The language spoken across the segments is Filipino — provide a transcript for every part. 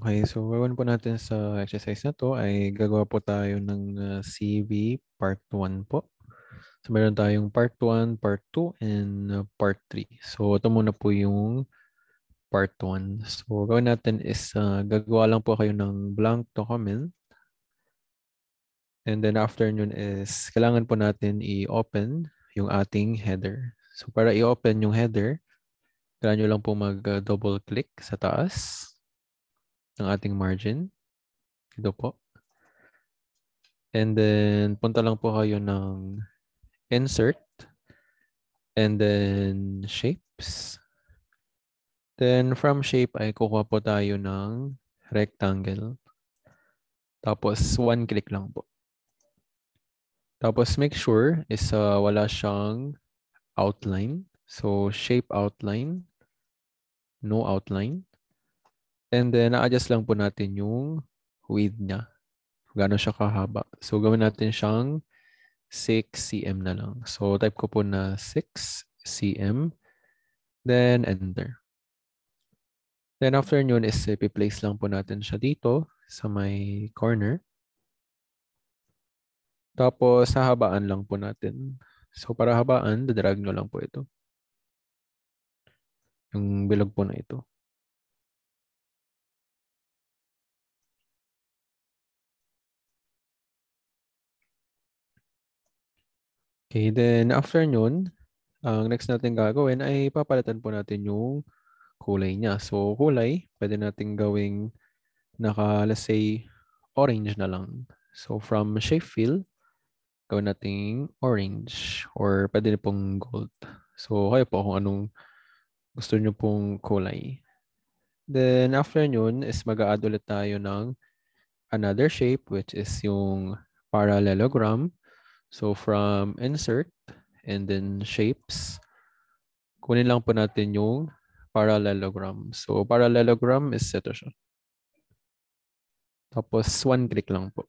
Okay, so gagawin po natin sa exercise na to ay gagawa po tayo ng ah, CV part 1 po. So meron tayong part 1, part 2, and ah, part 3. So ito muna po yung part 1. So gawin natin is uh, gagawa lang po kayo ng blank document. And then after nun is kailangan po natin i-open yung ating header. So para i-open yung header, kailangan nyo lang po mag-double click sa taas ng ating margin. Ito po. And then, punta lang po kayo ng insert. And then, shapes. Then, from shape ay kukuha po tayo ng rectangle. Tapos, one click lang po. Tapos, make sure is uh, wala siyang outline. So, shape outline. No outline. And then, na-adjust lang po natin yung width niya. Gano'n siya kahaba. So, gawin natin siyang 6 cm na lang. So, type ko po na 6 cm. Then, enter. Then, after nun is ipi-place eh, lang po natin siya dito sa may corner. Tapos, hahabaan lang po natin. So, para habaan, dadrag nyo lang po ito. Yung bilog po na ito. Okay, then after nun, ang next natin gagawin ay papalitan po natin yung kulay niya. So kulay, pwede natin gawing naka, let's say, orange na lang. So from shape fill, gawin natin orange or pwede pong gold. So kayo po kung anong gusto nyo pong kulay. Then after nun is mag-add ulit tayo ng another shape which is yung parallelogram. So from insert and then shapes, kunin lang po natin yung parallelogram. So parallelogram is ito siya. Tapos one click lang po.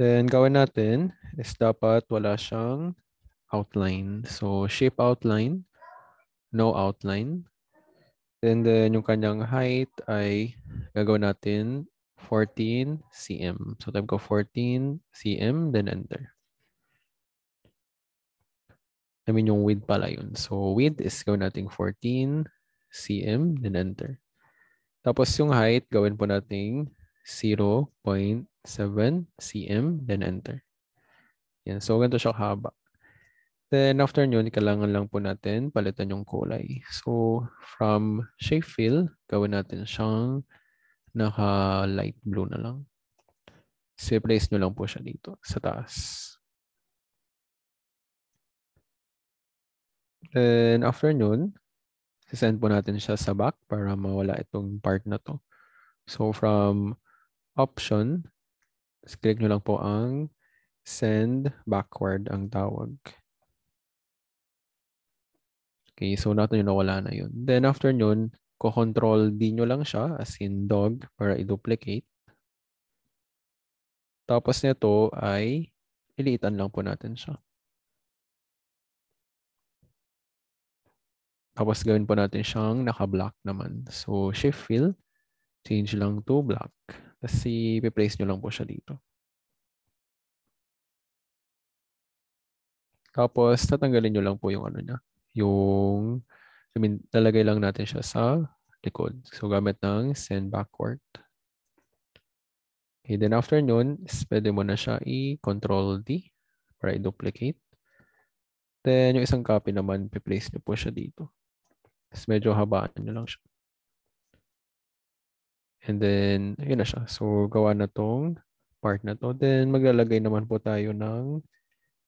Then gawin natin is dapat wala siyang outline. So shape outline, no outline. And then yung kanyang height ay gagawin natin 14 cm. So type ko 14 cm, then enter. I mean, yung width pala yun. So, width is gawin nating 14 cm, then enter. Tapos yung height, gawin po nating 0.7 cm, then enter. Yan. So, ganito siya kahaba. Then, after nyo, kailangan lang po natin palitan yung kulay. So, from shape fill, gawin natin siyang naka-light blue na lang. So, place nyo lang po siya dito sa taas. Then after nun, send po natin siya sa back para mawala itong part na to. So from option, click nyo lang po ang send backward ang tawag. Okay, so natin yung nawala na yun. Then after noon, ko-control D nyo lang siya as in dog para i-duplicate. Tapos nito ay iliitan lang po natin siya. Tapos gawin po natin siyang naka-black naman. So shift fill, change lang to black. Tapos i-place nyo lang po siya dito. Tapos tatanggalin nyo lang po yung ano niya. Yung, I mean, lalagay lang natin siya sa likod. So gamit ng send backward. Okay, then after nun, pwede mo na siya i-control D para i-duplicate. Then, yung isang copy naman, i-place nyo po siya dito. Tapos medyo habaan nyo lang siya. And then, yun na siya. So, gawa na tong part na to. Then, maglalagay naman po tayo ng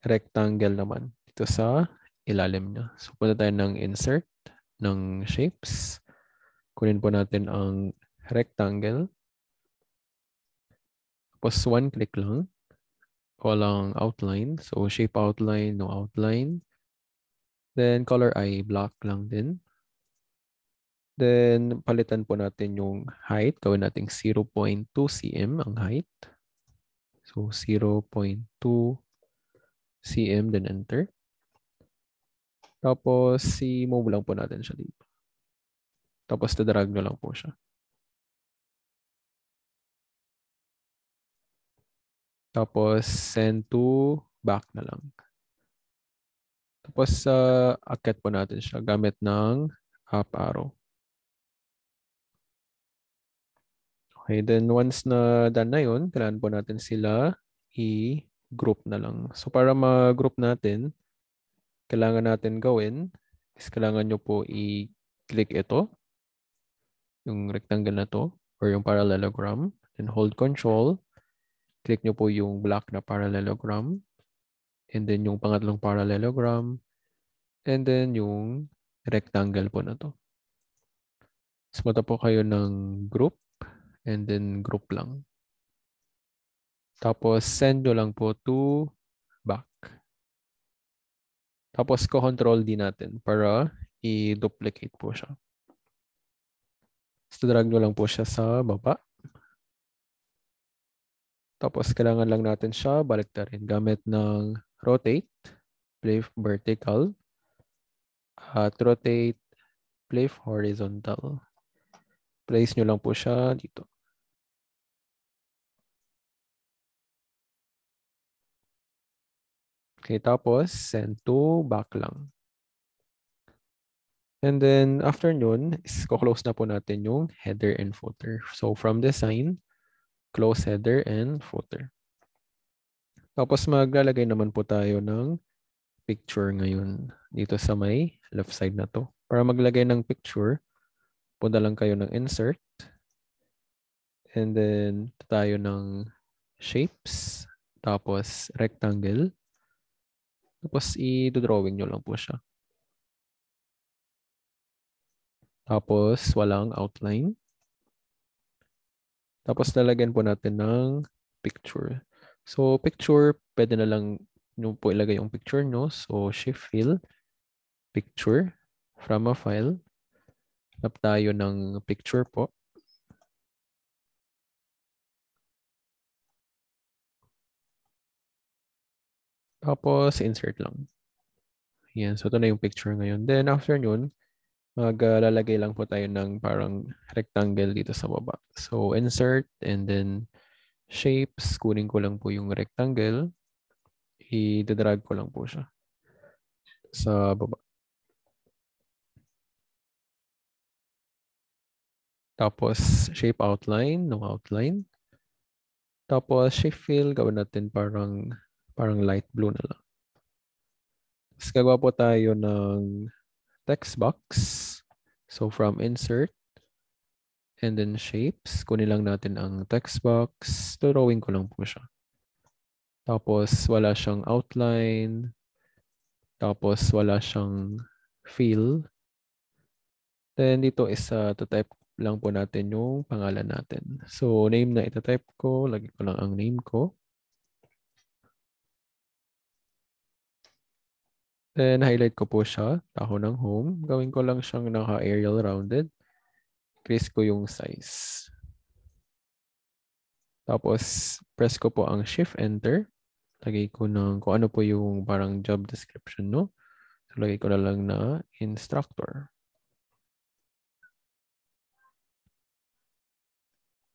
rectangle naman dito sa ilalim niya. So, punta tayo ng insert ng shapes. Kunin po natin ang rectangle. Tapos, one click lang. Walang outline. So, shape outline, no outline. Then, color ay black lang din. Then, palitan po natin yung height. Gawin natin 0.2 cm ang height. So, 0.2 cm, then enter. Tapos, si-move lang po natin siya dito. Tapos, dadrag nyo lang po siya. Tapos, send to back na lang. Tapos, uh, akit po natin siya gamit ng up arrow. Okay, then once na done na yun, kailangan po natin sila i-group na lang. So para ma-group natin, kailangan natin gawin is kailangan nyo po i-click ito, yung rectangle na to, or yung parallelogram. Then hold control, click nyo po yung black na parallelogram, and then yung pangatlong parallelogram, and then yung rectangle po na to. Sumata po kayo ng group and then group lang. Tapos send nyo lang po to back. Tapos ko-control din natin para i-duplicate po siya. So drag nyo lang po siya sa baba. Tapos kailangan lang natin siya balik rin gamit ng rotate, play vertical, at rotate, play horizontal. Place nyo lang po siya dito. Okay, tapos send to back lang. And then after nun, close na po natin yung header and footer. So from design, close header and footer. Tapos maglalagay naman po tayo ng picture ngayon dito sa may left side na to. Para maglagay ng picture, punta lang kayo ng insert. And then tayo ng shapes, tapos rectangle. Tapos i-drawing nyo lang po siya. Tapos walang outline. Tapos lalagyan po natin ng picture. So picture, pwede na lang nyo po ilagay yung picture nyo. So shift fill, picture, from a file. Hanap tayo ng picture po. Tapos, insert lang. Yan. So, ito na yung picture ngayon. Then, after nun, maglalagay lang po tayo ng parang rectangle dito sa baba. So, insert and then shapes. Kunin ko lang po yung rectangle. I-drag ko lang po siya sa baba. Tapos, shape outline, no outline. Tapos, shape fill, gawin natin parang Parang light blue na lang. Tapos gagawa po tayo ng text box. So from insert and then shapes, kunin lang natin ang text box. Drawing ko lang po siya. Tapos wala siyang outline. Tapos wala siyang fill. Then dito isa, uh, type lang po natin yung pangalan natin. So name na itatype ko, lagi ko lang ang name ko. Then, highlight ko po siya. Taho ng home. Gawin ko lang siyang naka-aerial rounded. Increase ko yung size. Tapos, press ko po ang shift enter. Lagay ko ng kung ano po yung parang job description, no? So, lagay ko na lang na instructor.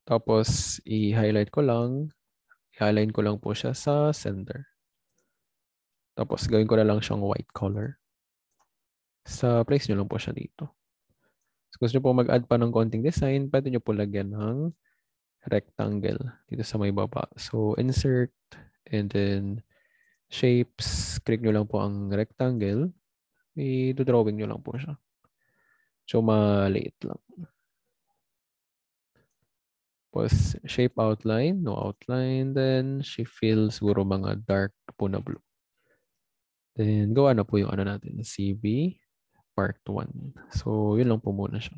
Tapos, i-highlight ko lang. I-align ko lang po siya sa center. Tapos gawin ko na lang siyang white color. Sa place nyo lang po siya dito. So, gusto nyo po mag-add pa ng konting design, pwede nyo po lagyan ng rectangle dito sa may baba. So insert and then shapes, click nyo lang po ang rectangle. I-drawing nyo lang po siya. So maliit lang. Tapos shape outline, no outline. Then she feels siguro mga dark po na blue. Then, gawa na po yung ano natin, CB part 1. So, yun lang po muna siya.